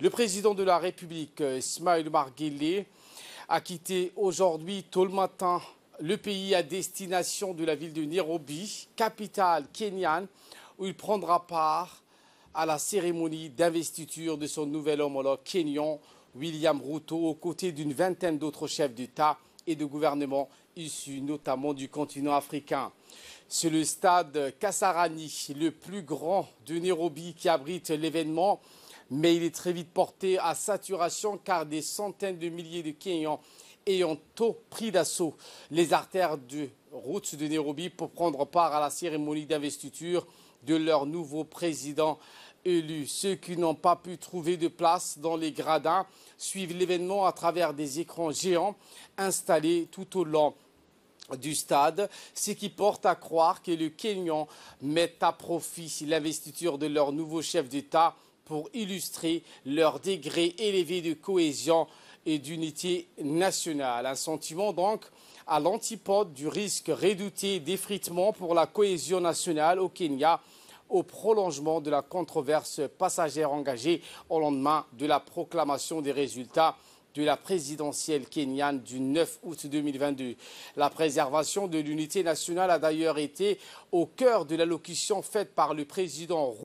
Le président de la République, euh, Ismail Marguele, a quitté aujourd'hui tôt le matin le pays à destination de la ville de Nairobi, capitale kenyane, où il prendra part à la cérémonie d'investiture de son nouvel homologue kenyan, William Ruto, aux côtés d'une vingtaine d'autres chefs d'État et de gouvernement issus notamment du continent africain. C'est le stade Kasarani, le plus grand de Nairobi, qui abrite l'événement mais il est très vite porté à saturation car des centaines de milliers de Kenyans ayant tôt pris d'assaut les artères de route de Nairobi pour prendre part à la cérémonie d'investiture de leur nouveau président élu. Ceux qui n'ont pas pu trouver de place dans les gradins suivent l'événement à travers des écrans géants installés tout au long du stade, ce qui porte à croire que le Kenyan met à profit l'investiture de leur nouveau chef d'État pour illustrer leur degré élevé de cohésion et d'unité nationale. Un sentiment donc à l'antipode du risque redouté d'effritement pour la cohésion nationale au Kenya au prolongement de la controverse passagère engagée au lendemain de la proclamation des résultats de la présidentielle kenyane du 9 août 2022. La préservation de l'unité nationale a d'ailleurs été au cœur de l'allocution faite par le président